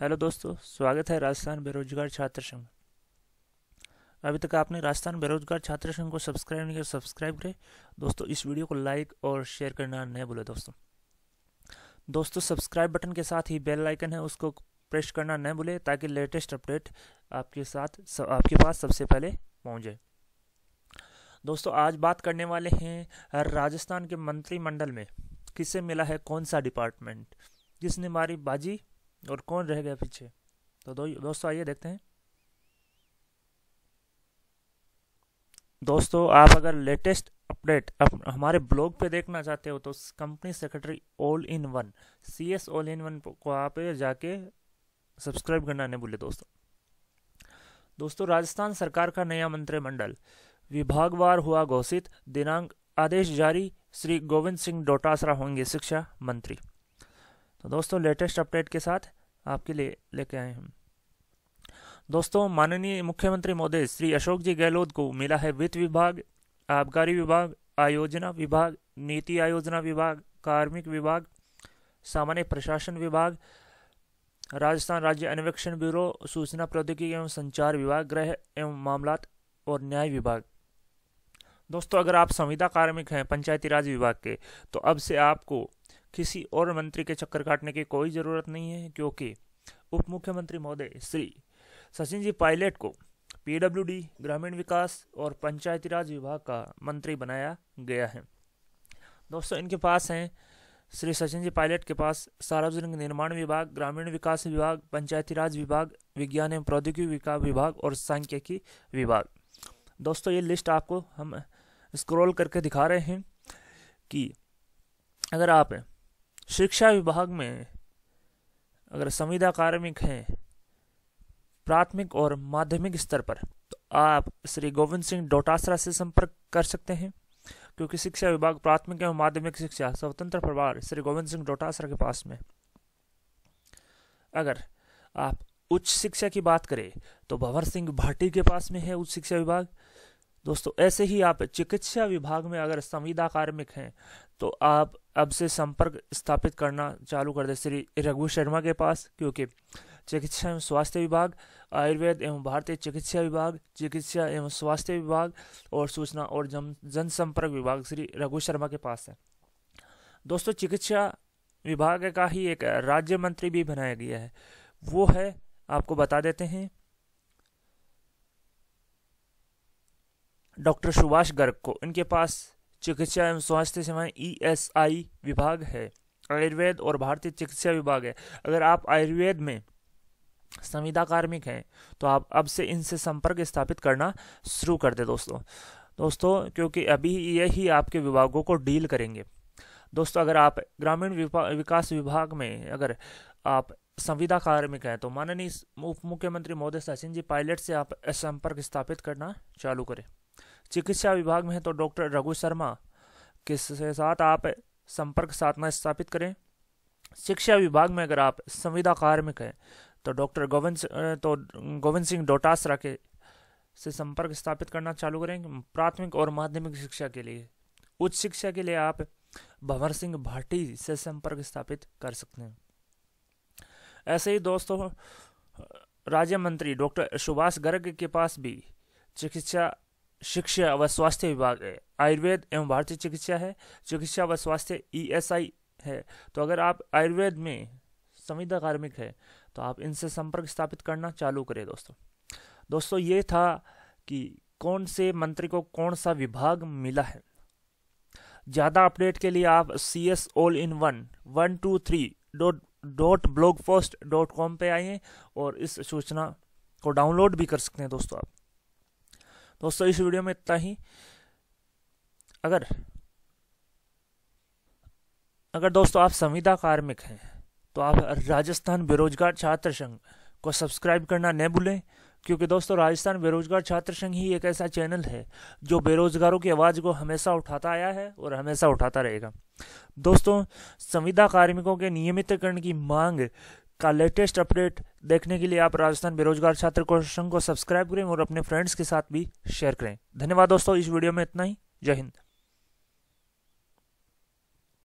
hello दोस्तों स्वागत है राजस्थान बेरोजगार छात्र संघ अभी तक आपने राजस्थान बेरोजगार छात्र संघ को सब्सक्राइब नहीं किया तो सब्सक्राइब करें दोस्तों इस वीडियो को लाइक और शेयर करना न भूले दोस्तों दोस्तों सब्सक्राइब बटन के साथ ही बेल आइकन है उसको प्रेस करना न भूले ताकि लेटेस्ट अपडेट आपके साथ आपके पास सबसे पहले पहुँच जाए दोस्तों आज बात करने वाले हैं राजस्थान के मंत्रिमंडल में किसे मिला है कौन सा डिपार्टमेंट जिसने मारी बाजी और कौन रह गया पीछे तो दो, दोस्तों आइए देखते हैं दोस्तों आप अगर लेटेस्ट अपडेट अप, हमारे ब्लॉग पे देखना चाहते हो तो company secretary all in one C S all in one को आप जाके सब्सक्राइब करना नहीं भूले दोस्तों दोस्तों राजस्थान सरकार का नया मंत्रिमंडल विभागवार हुआ घोषित दिनांक आदेश जारी श्री गोविंद सिंह डोटासरा होंगे शिक्षा मंत्री तो दोस्तों लेटेस्ट अपडेट के साथ आपके लिए लेके आए हैं दोस्तों माननीय मुख्यमंत्री महोदय श्री अशोक जी गहलोत को मिला है वित्त विभाग आबकारी विभाग आयोजना विभाग नीति आयोजना विभाग कार्मिक विभाग सामान्य प्रशासन विभाग राजस्थान राज्य अन्वेक्षण ब्यूरो सूचना प्रौद्योगिकी एवं संचार विभाग गृह एवं मामलात और न्याय विभाग दोस्तों अगर आप संविदा कार्मिक हैं पंचायती राज विभाग के तो अब से आपको किसी और मंत्री के चक्कर काटने की कोई ज़रूरत नहीं है क्योंकि उप मुख्यमंत्री महोदय श्री सचिन जी पायलट को पीडब्ल्यूडी ग्रामीण विकास और पंचायती राज विभाग का मंत्री बनाया गया है दोस्तों इनके पास हैं श्री सचिन जी पायलट के पास सार्वजनिक निर्माण विभाग ग्रामीण विकास विभाग पंचायती राज विभाग विज्ञान एवं प्रौद्योगिकी विकास विभाग और सांख्यिकी विभाग दोस्तों ये लिस्ट आपको हम स्क्रॉल करके दिखा रहे हैं कि अगर आप शिक्षा विभाग में अगर संविदा कार्मिक हैं प्राथमिक और माध्यमिक स्तर पर तो आप श्री गोविंद सिंह डोटासरा से संपर्क कर सकते हैं क्योंकि शिक्षा विभाग प्राथमिक एवं माध्यमिक शिक्षा स्वतंत्र प्रभार श्री गोविंद सिंह डोटासरा के पास में अगर आप उच्च शिक्षा की बात करें तो भंवर सिंह भाटी के पास में है उच्च शिक्षा विभाग दोस्तों ऐसे ही आप चिकित्सा विभाग में अगर संविदा कार्मिक हैं तो आप अब से संपर्क स्थापित करना चालू कर दे श्री रघु शर्मा के पास क्योंकि चिकित्सा एवं स्वास्थ्य विभाग आयुर्वेद एवं भारतीय चिकित्सा विभाग चिकित्सा एवं स्वास्थ्य विभाग और सूचना और जन जनसंपर्क विभाग श्री रघु शर्मा के पास है दोस्तों चिकित्सा विभाग का ही एक राज्य मंत्री भी बनाया गया है वो है आपको बता देते हैं डॉक्टर सुभाष गर्ग को इनके पास चिकित्सा एवं स्वास्थ्य सेवाएं ईएसआई e विभाग है आयुर्वेद और भारतीय चिकित्सा विभाग है अगर आप आयुर्वेद में संविदा कार्मिक हैं तो आप अब से इनसे संपर्क स्थापित करना शुरू कर दे दोस्तों दोस्तों क्योंकि अभी ये ही आपके विभागों को डील करेंगे दोस्तों अगर आप ग्रामीण विकास विभाग में अगर आप संविदा कार्मिक हैं तो माननीय उप मुख्यमंत्री महोदय सचिन जी पायलट से आप संपर्क स्थापित करना चालू करें चिकित्सा विभाग में है तो डॉक्टर रघु शर्मा के साथ आप संपर्क साधना स्थापित करें शिक्षा विभाग में अगर आप संविदा कार्मिक हैं तो डॉक्टर गोविंद तो गोविंद सिंह डोटासरा के से संपर्क स्थापित करना चालू करें प्राथमिक और माध्यमिक शिक्षा के लिए उच्च शिक्षा के लिए आप भंवर सिंह भाटी से संपर्क स्थापित कर सकते हैं ऐसे ही दोस्तों राज्य मंत्री डॉक्टर सुभाष गर्ग के पास भी चिकित्सा शिक्षा व स्वास्थ्य विभाग है आयुर्वेद एवं भारतीय चिकित्सा है चिकित्सा व स्वास्थ्य ई e है तो अगर आप आयुर्वेद में संविदा कार्मिक है तो आप इनसे संपर्क स्थापित करना चालू करें दोस्तों दोस्तों ये था कि कौन से मंत्री को कौन सा विभाग मिला है ज़्यादा अपडेट के लिए आप C S all in one one two three dot dot blog post dot com पर आइए और इस सूचना को डाउनलोड भी कर सकते हैं दोस्तों आप दोस्तों इस वीडियो में इतना ही अगर अगर दोस्तों आप संविदा कार्मिक हैं तो आप राजस्थान बेरोजगार छात्र संघ को सब्सक्राइब करना न भूलें क्योंकि दोस्तों राजस्थान बेरोजगार छात्र संघ ही एक ऐसा चैनल है जो बेरोजगारों की आवाज़ को हमेशा उठाता आया है और हमेशा उठाता रहेगा दोस्तों संविदा कार्मिकों के नियमितकरण की मांग का लेटेस्ट अपडेट देखने के लिए आप राजस्थान बेरोजगार छात्र क्वेश्चन को सब्सक्राइब करें और अपने फ्रेंड्स के साथ भी शेयर करें धन्यवाद दोस्तों इस वीडियो में इतना ही जय हिंद